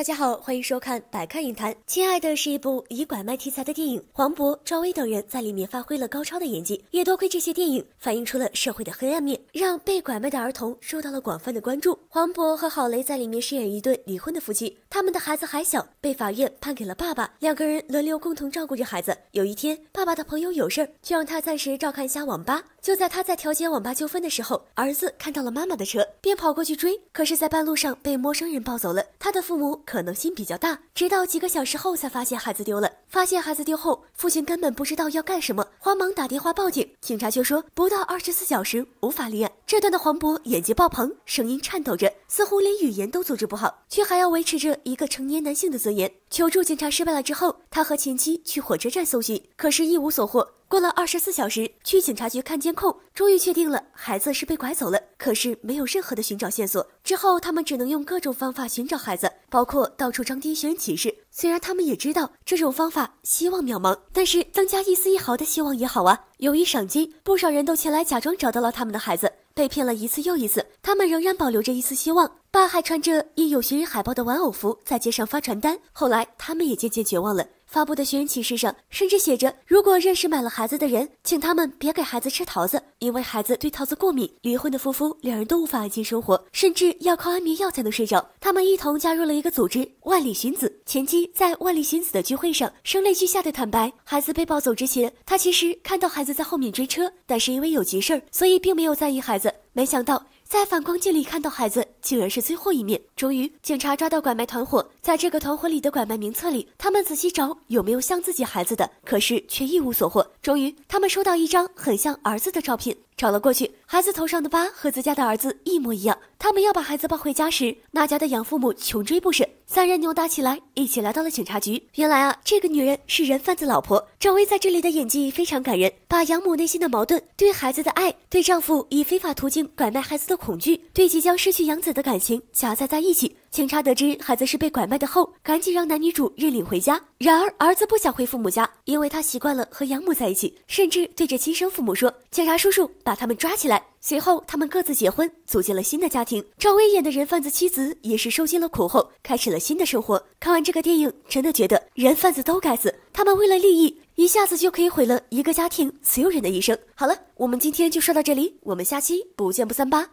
大家好，欢迎收看《百看影坛》。亲爱的》是一部以拐卖题材的电影，黄渤、赵薇等人在里面发挥了高超的演技。也多亏这些电影反映出了社会的黑暗面，让被拐卖的儿童受到了广泛的关注。黄渤和郝蕾在里面饰演一对离婚的夫妻，他们的孩子还小，被法院判给了爸爸，两个人轮流共同照顾着孩子。有一天，爸爸的朋友有事儿，就让他暂时照看一下网吧。就在他在调解网吧纠纷的时候，儿子看到了妈妈的车，便跑过去追。可是，在半路上被陌生人抱走了。他的父母。可能性比较大，直到几个小时后才发现孩子丢了。发现孩子丢后，父亲根本不知道要干什么，慌忙打电话报警。警察却说不到二十四小时无法立案。这段的黄渤演技爆棚，声音颤抖着，似乎连语言都组织不好，却还要维持着一个成年男性的尊严。求助警察失败了之后，他和前妻去火车站搜寻，可是一无所获。过了二十四小时，去警察局看监控，终于确定了孩子是被拐走了，可是没有任何的寻找线索。之后他们只能用各种方法寻找孩子。包括到处张贴寻人启事，虽然他们也知道这种方法希望渺茫，但是增加一丝一毫的希望也好啊。由于赏金，不少人都前来假装找到了他们的孩子。被骗了一次又一次，他们仍然保留着一丝希望。爸还穿着印有寻人海报的玩偶服在街上发传单。后来，他们也渐渐绝望了。发布的寻人启事上甚至写着：如果认识买了孩子的人，请他们别给孩子吃桃子，因为孩子对桃子过敏。离婚的夫妇两人都无法安心生活，甚至要靠安眠药才能睡着。他们一同加入了一个组织——万里寻子。前妻在万历寻子的聚会上，声泪俱下的坦白：孩子被抱走之前，他其实看到孩子在后面追车，但是因为有急事儿，所以并没有在意孩子。没想到在反光镜里看到孩子，竟然是最后一面。终于，警察抓到拐卖团伙，在这个团伙里的拐卖名册里，他们仔细找有没有像自己孩子的，可是却一无所获。终于，他们收到一张很像儿子的照片，找了过去，孩子头上的疤和自家的儿子一模一样。他们要把孩子抱回家时，那家的养父母穷追不舍。三人扭打起来，一起来到了警察局。原来啊，这个女人是人贩子老婆赵薇在这里的演技非常感人，把养母内心的矛盾、对孩子的爱、对丈夫以非法途径拐卖孩子的恐惧、对即将失去养子的感情夹杂在一起。警察得知孩子是被拐卖的后，赶紧让男女主认领回家。然而，儿子不想回父母家，因为他习惯了和养母在一起，甚至对着亲生父母说：“警察叔叔，把他们抓起来。”随后，他们各自结婚，组建了新的家庭。赵薇演的人贩子妻子也是受尽了苦后，开始了新的生活。看完这个电影，真的觉得人贩子都该死，他们为了利益，一下子就可以毁了一个家庭所有人的一生。好了，我们今天就说到这里，我们下期不见不散吧。